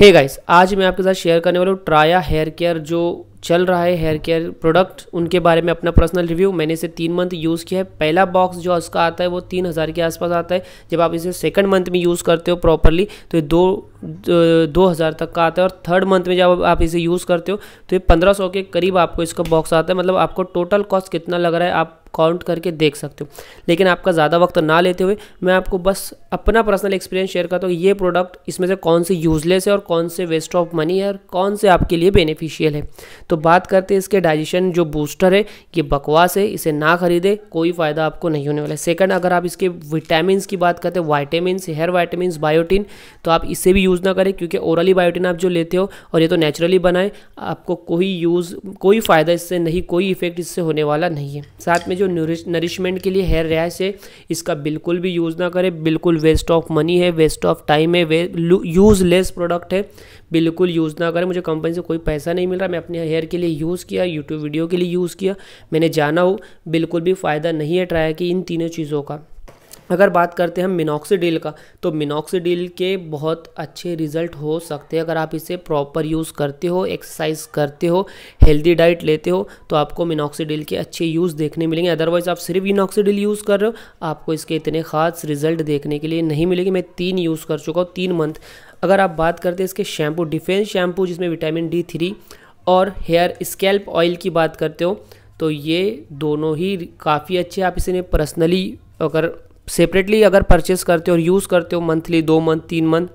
हे hey guys आज मैं आपके साथ शेयर करने वाला हूँ ट्राया हेयर केयर जो चल रहा है हेयर केयर प्रोडक्ट उनके बारे में अपना पर्सनल रिव्यू मैंने इसे तीन मंथ यूज़ किया है पहला बॉक्स जो उसका आता है वो तीन हज़ार के आसपास आता है जब आप इसे सेकंड मंथ में यूज़ करते हो प्रॉपरली तो ये दो दो हज़ार तक का आता है और थर्ड मंथ में जब आप इसे यूज़ करते हो तो ये पंद्रह सौ के करीब आपको इसका बॉक्स आता है मतलब आपको टोटल कॉस्ट कितना लग रहा है आप काउंट करके देख सकते हो लेकिन आपका ज़्यादा वक्त ना लेते हुए मैं आपको बस अपना पर्सनल एक्सपीरियंस शेयर करता हूँ ये प्रोडक्ट इसमें से कौन से यूजलेस है और कौन से वेस्ट ऑफ मनी है और कौन से आपके लिए बेनिफिशियल है तो बात करते हैं इसके डाइजेशन जो बूस्टर है ये बकवास है इसे ना खरीदे कोई फ़ायदा आपको नहीं होने वाला है सेकंड अगर आप इसके विटामिन की बात करते हैं वाइटामिन हेयर वाइटामिन बायोटिन तो आप इसे भी यूज़ ना करें क्योंकि ओरली बायोटिन आप जो लेते हो और ये तो नेचुरली बनाए आपको कोई यूज़ कोई फ़ायदा इससे नहीं कोई इफेक्ट इससे होने वाला नहीं है साथ में जो नरिशमेंट के लिए हेयर रैश है इसका बिल्कुल भी यूज़ ना करें बिल्कुल वेस्ट ऑफ मनी है वेस्ट ऑफ टाइम है यूज़लेस प्रोडक्ट है बिल्कुल यूज़ ना करें मुझे कंपनी से कोई पैसा नहीं मिल रहा मैं अपने हेयर के लिए यूज़ किया यूट्यूब वीडियो के लिए यूज़ किया मैंने जाना हो बिल्कुल भी फ़ायदा नहीं है ट्राई कि इन तीनों चीज़ों का अगर बात करते हैं मिनॉक्सीडील का तो मिनोक्सीडील के बहुत अच्छे रिजल्ट हो सकते हैं अगर आप इसे प्रॉपर यूज़ करते हो एक्सरसाइज करते हो हेल्दी डाइट लेते हो तो आपको मिनॉक्सीडील के अच्छे यूज़ देखने मिलेंगे अदरवाइज आप सिर्फ मिनॉक्सीडील यूज़ कर रहे हो आपको इसके इतने ख़ास रिजल्ट देखने के लिए नहीं मिलेंगे मैं तीन यूज़ कर चुका हूँ तीन मंथ अगर आप बात करते हैं इसके शैम्पू डिफेंस शैम्पू जिसमें विटामिन डी थ्री और हेयर स्कैल्प ऑयल की बात करते हो तो ये दोनों ही काफ़ी अच्छे आप इसे पर्सनली अगर सेपरेटली अगर परचेस करते हो और यूज़ करते हो मंथली दो मंथ तीन मंथ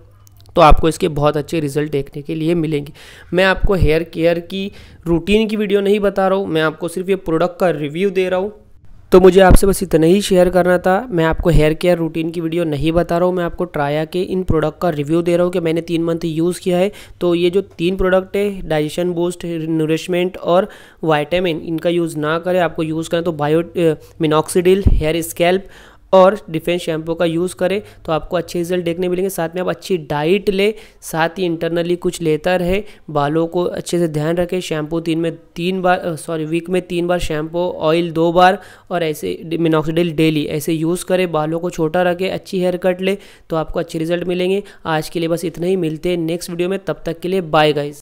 तो आपको इसके बहुत अच्छे रिजल्ट देखने के लिए मिलेंगे मैं आपको हेयर केयर की रूटीन की वीडियो नहीं बता रहा हूँ मैं आपको सिर्फ ये प्रोडक्ट का रिव्यू दे रहा हूँ तो मुझे आपसे बस इतना ही शेयर करना था मैं आपको हेयर केयर रूटीन की वीडियो नहीं बता रहा हूँ मैं आपको ट्राया के इन प्रोडक्ट का रिव्यू दे रहा हूँ कि मैंने तीन मंथ यूज़ किया है तो ये जो तीन प्रोडक्ट है डाइजेशन बूस्ट नरिशमेंट और वाइटामिन इनका यूज़ ना करें आपको यूज़ करें तो बायो मिनॉक्सीडिल हेयर स्केल्प और डिफेंस शैम्पू का यूज़ करें तो आपको अच्छे रिजल्ट देखने मिलेंगे साथ में आप अच्छी डाइट लें साथ ही इंटरनली कुछ लेता रहे बालों को अच्छे से ध्यान रखें शैम्पू तीन में तीन बार सॉरी वीक में तीन बार शैम्पू ऑयल दो बार और ऐसे मिनॉक्सीडिल डेली ऐसे यूज़ करें बालों को छोटा रखें अच्छी हेयर कट लें तो आपको अच्छे रिजल्ट मिलेंगे आज के लिए बस इतना ही मिलते हैं नेक्स्ट वीडियो में तब तक के लिए बाय गाइज